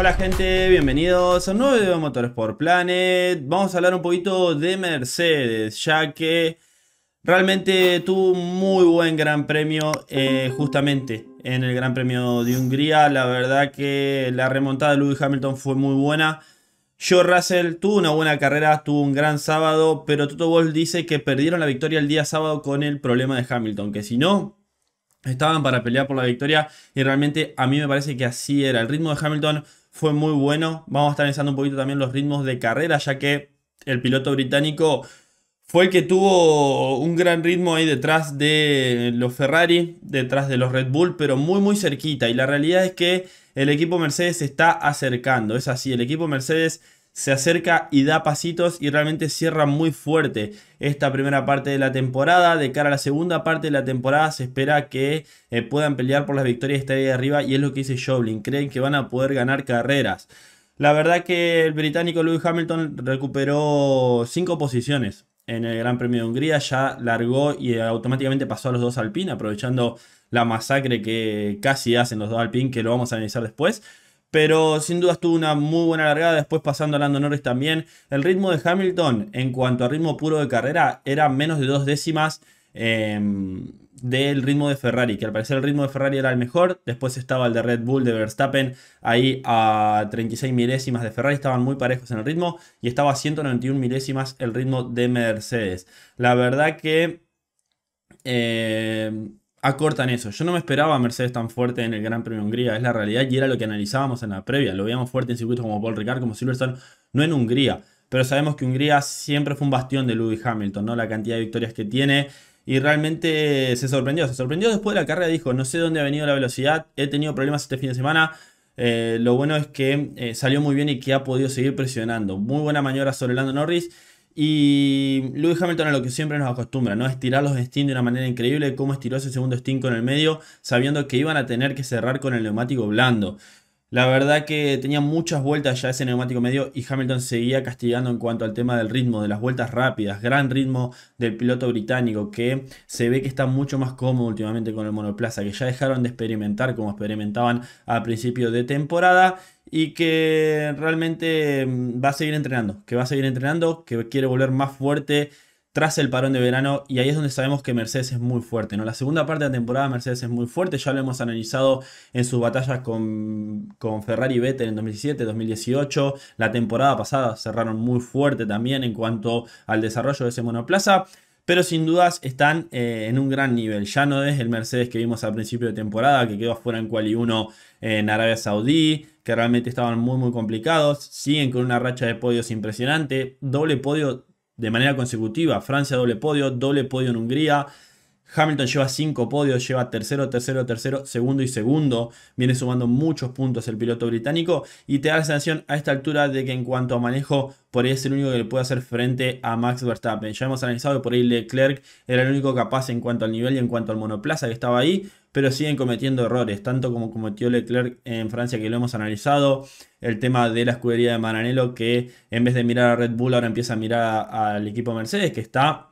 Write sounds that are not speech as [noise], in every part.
Hola gente, bienvenidos a un nuevo video de por Planet. Vamos a hablar un poquito de Mercedes, ya que realmente tuvo un muy buen gran premio eh, justamente en el Gran Premio de Hungría. La verdad que la remontada de Lewis Hamilton fue muy buena. Joe Russell tuvo una buena carrera, tuvo un gran sábado, pero Toto Wolff dice que perdieron la victoria el día sábado con el problema de Hamilton, que si no, estaban para pelear por la victoria y realmente a mí me parece que así era. El ritmo de Hamilton fue muy bueno. Vamos a estar analizando un poquito también los ritmos de carrera, ya que el piloto británico fue el que tuvo un gran ritmo ahí detrás de los Ferrari, detrás de los Red Bull, pero muy muy cerquita. Y la realidad es que el equipo Mercedes se está acercando. Es así, el equipo Mercedes se acerca y da pasitos y realmente cierra muy fuerte esta primera parte de la temporada. De cara a la segunda parte de la temporada se espera que eh, puedan pelear por las victorias de ahí arriba y es lo que dice Joblin. Creen que van a poder ganar carreras. La verdad que el británico Lewis Hamilton recuperó 5 posiciones en el Gran Premio de Hungría. Ya largó y automáticamente pasó a los dos Alpine aprovechando la masacre que casi hacen los dos Alpine que lo vamos a analizar después pero sin duda estuvo una muy buena largada, después pasando a Lando Norris también. El ritmo de Hamilton, en cuanto a ritmo puro de carrera, era menos de dos décimas em, del ritmo de Ferrari, que al parecer el ritmo de Ferrari era el mejor, después estaba el de Red Bull, de Verstappen, ahí a 36 milésimas de Ferrari, estaban muy parejos en el ritmo, y estaba a 191 milésimas el ritmo de Mercedes. La verdad que... Em, acortan eso. Yo no me esperaba a Mercedes tan fuerte en el Gran Premio Hungría, es la realidad y era lo que analizábamos en la previa. Lo veíamos fuerte en circuitos como Paul Ricard, como Silverstone, no en Hungría. Pero sabemos que Hungría siempre fue un bastión de Lewis Hamilton, ¿no? La cantidad de victorias que tiene. Y realmente se sorprendió. Se sorprendió después de la carrera. Dijo: No sé dónde ha venido la velocidad. He tenido problemas este fin de semana. Eh, lo bueno es que eh, salió muy bien y que ha podido seguir presionando. Muy buena maniobra sobre Lando Norris y Lewis Hamilton a lo que siempre nos acostumbra, ¿no? Estirar los stints de una manera increíble, cómo estiró ese segundo Steam con el medio, sabiendo que iban a tener que cerrar con el neumático blando. La verdad que tenía muchas vueltas ya ese neumático medio y Hamilton seguía castigando en cuanto al tema del ritmo, de las vueltas rápidas, gran ritmo del piloto británico que se ve que está mucho más cómodo últimamente con el monoplaza, que ya dejaron de experimentar como experimentaban a principio de temporada y que realmente mm, va a seguir entrenando, que va a seguir entrenando, que quiere volver más fuerte tras el parón de verano y ahí es donde sabemos que Mercedes es muy fuerte. ¿no? La segunda parte de la temporada Mercedes es muy fuerte, ya lo hemos analizado en sus batallas con, Ferrari y Vettel en 2017, 2018, la temporada pasada cerraron muy fuerte también en cuanto al desarrollo de ese monoplaza. Pero sin dudas están eh, en un gran nivel. Ya no es el Mercedes que vimos al principio de temporada, que quedó afuera en Quali 1 en Arabia Saudí, que realmente estaban muy muy complicados. Siguen con una racha de podios impresionante. Doble podio de manera consecutiva. Francia doble podio, doble podio en Hungría, Hamilton lleva 5 podios, lleva tercero, tercero, tercero, segundo y segundo. Viene sumando muchos puntos el piloto británico y te da la sensación a esta altura de que en cuanto a manejo por ahí es el único que le puede hacer frente a Max Verstappen. Ya hemos analizado que por ahí Leclerc era el único capaz en cuanto al nivel y en cuanto al monoplaza que estaba ahí, pero siguen cometiendo errores, tanto como cometió Leclerc en Francia que lo hemos analizado, el tema de la escudería de Maranello que en vez de mirar a Red Bull ahora empieza a mirar al equipo Mercedes que está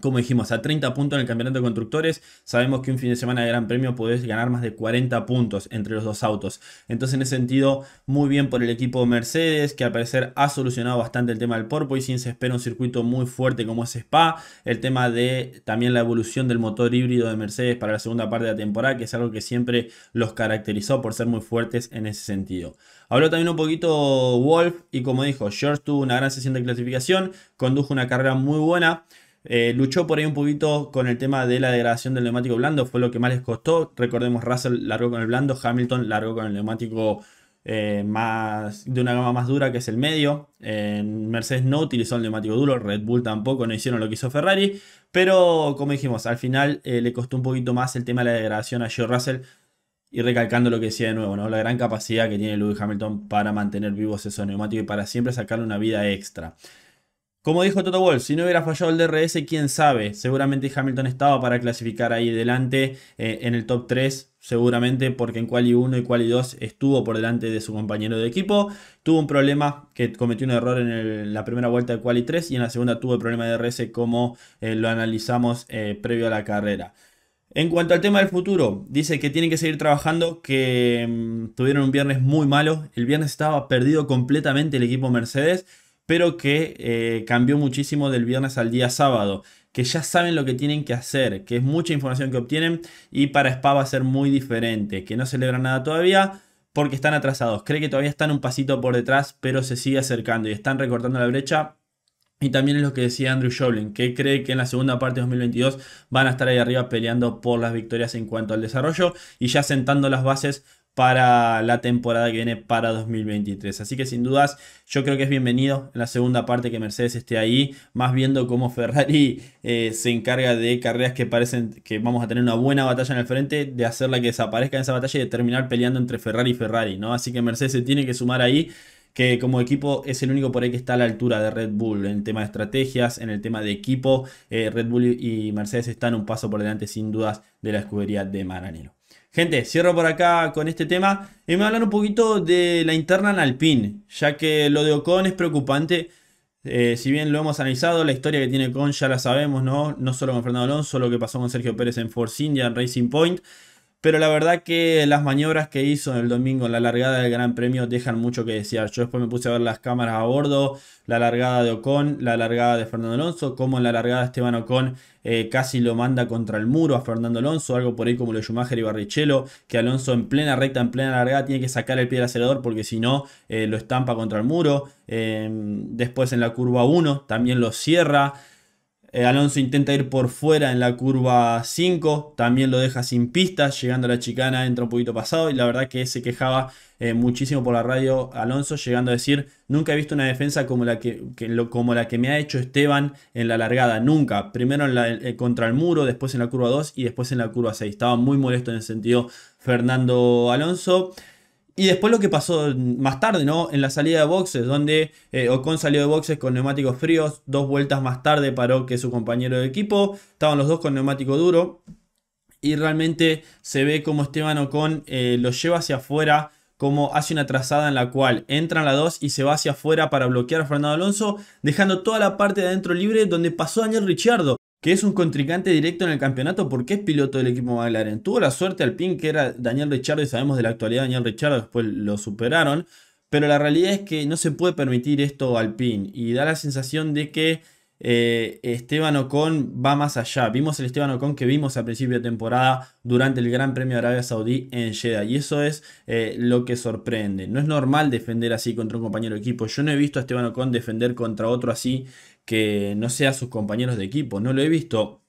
como dijimos, a 30 puntos en el campeonato de constructores, sabemos que un fin de semana de Gran Premio podés ganar más de 40 puntos entre los dos autos. Entonces, en ese sentido, muy bien por el equipo Mercedes, que al parecer ha solucionado bastante el tema del sin Se espera un circuito muy fuerte como es Spa. El tema de también la evolución del motor híbrido de Mercedes para la segunda parte de la temporada, que es algo que siempre los caracterizó por ser muy fuertes en ese sentido. Habló también un poquito Wolf y como dijo, George tuvo una gran sesión de clasificación, condujo una carrera muy buena. Eh, luchó por ahí un poquito con el tema de la degradación del neumático blando, fue lo que más les costó. Recordemos, Russell largó con el blando, Hamilton largó con el neumático eh, más, de una gama más dura que es el medio. Eh, Mercedes no utilizó el neumático duro, Red Bull tampoco, no hicieron lo que hizo Ferrari. Pero como dijimos, al final le costó un poquito más el tema de la degradación a Joe Russell. Y recalcando lo que decía de nuevo, ¿no? la gran capacidad que tiene Lewis Hamilton para mantener vivos esos neumáticos y para siempre sacarle una vida extra. Como dijo Toto Wolf, si no hubiera fallado el DRS, quién sabe. Seguramente Hamilton estaba para clasificar ahí delante eh, en el top 3. Seguramente porque en quali 1 y quali 2 estuvo por delante de su compañero de equipo. Tuvo un problema que cometió un error en la primera vuelta de quali 3 y en la segunda tuvo el problema de DRS como eh, lo analizamos eh, previo a la carrera. En cuanto al tema del futuro, dice que tienen que seguir trabajando, que mm, tuvieron un viernes muy malo. El viernes estaba perdido completamente el equipo Mercedes pero que eh, cambió muchísimo del viernes al día sábado que ya saben lo que tienen que hacer, que es mucha información que obtienen y para Spa va a ser muy diferente, que no celebran nada todavía porque están atrasados. Cree que todavía están un pasito por detrás, pero se sigue acercando y están recortando la brecha. Y también es lo que decía Andrew Shovlin, que cree que en la segunda parte de 2022 van a estar ahí arriba peleando por las victorias en cuanto al desarrollo y ya sentando las bases para la temporada que viene para 2023. Así que sin dudas yo creo que es bienvenido en la segunda parte que Mercedes esté ahí, más viendo cómo [laughs] Ferrari eh, se encarga de carreras que parecen que vamos a tener una buena batalla en el frente, de hacerla que desaparezca en esa batalla y de terminar peleando entre Ferrari y Ferrari, ¿no? Así que Mercedes se tiene que sumar ahí que como equipo es el único por ahí que está a la altura de Red Bull en el tema de estrategias, en el tema de equipo. Eh, Red Bull y Mercedes están un paso por delante sin dudas de la escudería de Maranero. Gente, cierro por acá con este tema y me voy a hablar un poquito de la interna en Alpine, ya que lo de Ocon es preocupante. Eh, si bien lo hemos analizado, la historia que tiene Ocon ya la sabemos, ¿no? No solo con Fernando Alonso, lo que pasó con Sergio Pérez en Force India, en Racing Point. Pero la verdad que las maniobras que hizo el domingo en la largada del Gran Premio dejan mucho que desear. Yo después me puse a ver las cámaras a bordo, la largada de Ocon, la largada de Fernando Alonso, como en la largada Esteban Ocon eh, casi lo manda contra el muro a Fernando Alonso, algo por ahí como lo de Schumacher y Barrichello, que Alonso en plena recta, en plena largada, tiene que sacar el pie del acelerador porque si no eh, lo estampa contra el muro. Em, después en la curva 1 también lo cierra. Eh, Alonso intenta ir por fuera en la curva 5, también lo deja sin pistas, llegando a la chicana entra un poquito pasado y la verdad que se quejaba eh, muchísimo por la radio Alonso, llegando a decir, nunca he visto una defensa como la que, como la que me ha hecho Esteban en la largada, nunca, primero la, eh, contra el muro, después en la curva 2 y después en la curva 6, estaba muy molesto en el sentido Fernando Alonso. Y después lo que pasó más tarde, ¿no? En la salida de boxes, donde eh, Ocon salió de boxes con neumáticos fríos, dos vueltas más tarde paró que su compañero de equipo, estaban los dos con neumático duro. Y realmente se ve como Esteban Ocon los eh, lo lleva hacia afuera, como hace una trazada en la cual entran las dos y se va hacia afuera para bloquear a Fernando Alonso, dejando toda la parte de adentro libre donde pasó Daniel Ricciardo que es un contrincante directo en el campeonato porque es piloto del equipo McLaren. Tuvo la suerte al pin que era Daniel Richardo y sabemos de la actualidad Daniel Richardo, después lo superaron. Pero la realidad es que no se puede permitir esto al pin y da la sensación de que eh, Esteban Ocon va más allá. Vimos el Esteban Ocon que vimos a principio de temporada durante el Gran Premio de Arabia Saudí en Jeddah. Y eso es eh, lo que sorprende. No es normal defender así contra un compañero de equipo. Yo no he visto a Esteban Ocon defender contra otro así que no sea sus compañeros de equipo. No lo he visto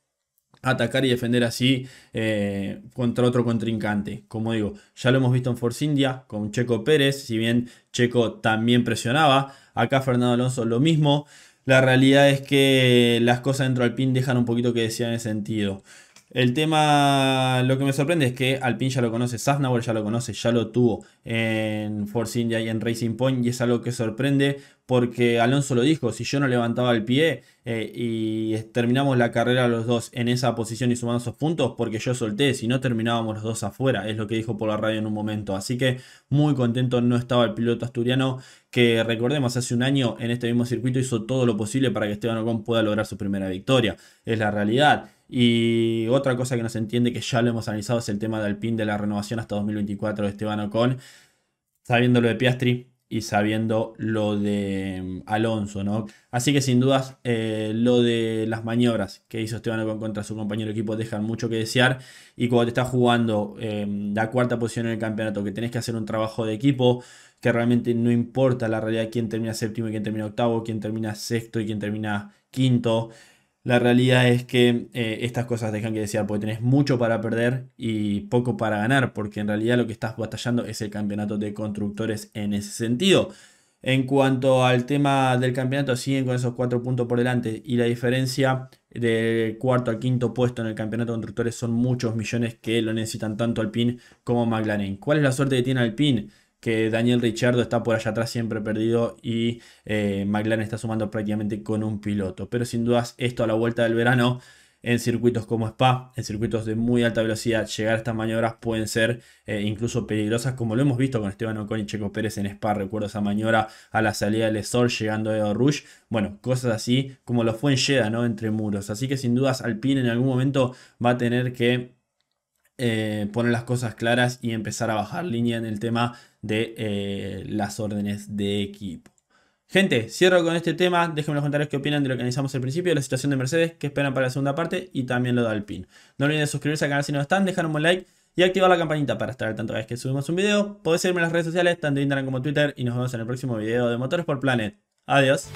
atacar y defender así eh, contra otro contrincante. Como digo, ya lo hemos visto en Force India con Checo Pérez, si bien Checo también presionaba, acá Fernando Alonso lo mismo. La realidad es que las cosas dentro de Alpine dejan un poquito que decir en ese sentido. El tema, lo que me sorprende es que Alpine ya lo conoce, Safnauer ya lo conoce, ya lo tuvo en Force India y en Racing Point y es algo que sorprende porque Alonso lo dijo, si yo no levantaba el pie eh, y terminamos la carrera los dos en esa posición y sumando esos puntos porque yo solté, si no terminábamos los dos afuera, es lo que dijo por la radio en un momento. Así que muy contento no estaba el piloto asturiano que recordemos hace un año en este mismo circuito hizo todo lo posible para que Esteban Ocon pueda lograr su primera victoria, es la realidad. Y otra cosa que nos entiende que ya lo hemos analizado es el tema del pin de la renovación hasta 2024 de Esteban Ocon sabiendo lo de Piastri y sabiendo lo de mm, Alonso, ¿no? Así que sin dudas eh, lo de las maniobras que hizo Esteban Ocon contra su compañero de equipo deja mucho que desear y cuando te estás jugando em, la cuarta posición en el campeonato, que tenés que hacer un trabajo de equipo, que realmente no importa la realidad quién termina séptimo y quién termina octavo, quién termina sexto y quién termina quinto, la realidad es que eh, estas cosas dejan que desear, porque tenés mucho para perder y poco para ganar, porque en realidad lo que estás batallando es el campeonato de constructores en ese sentido. En cuanto al tema del campeonato, siguen con esos cuatro puntos por delante y la diferencia del cuarto al quinto puesto en el campeonato de constructores son muchos millones que lo necesitan tanto Alpine como McLaren. ¿Cuál es la suerte que tiene Alpine? que Daniel Ricciardo está por allá atrás siempre perdido y eh, McLaren está sumando prácticamente con un piloto. Pero sin dudas esto a la vuelta del verano en circuitos como Spa, en circuitos de muy alta velocidad, llegar a estas maniobras pueden ser eh, incluso peligrosas, como lo hemos visto con Esteban Ocon y Checo Pérez en Spa. Recuerdo esa maniobra a la salida del Sol llegando a Rouge Bueno, cosas así como lo fue en Jeddah, ¿no? Entre muros. Así que sin dudas Alpine en algún momento va a tener que eh, poner las cosas claras y empezar a bajar línea en el tema de eh, las órdenes de equipo. Gente, cierro con este tema. Déjenme en los comentarios qué opinan de lo que analizamos al principio, la situación de Mercedes, qué esperan para la segunda parte y también lo de Alpine. No olviden suscribirse al canal si no están, dejar un buen like y activar la campanita para estar al tanto cada vez que subimos un video. podéis seguirme en las redes sociales, tanto Instagram como Twitter, y nos vemos en el próximo video de Motores por Planet. Adiós.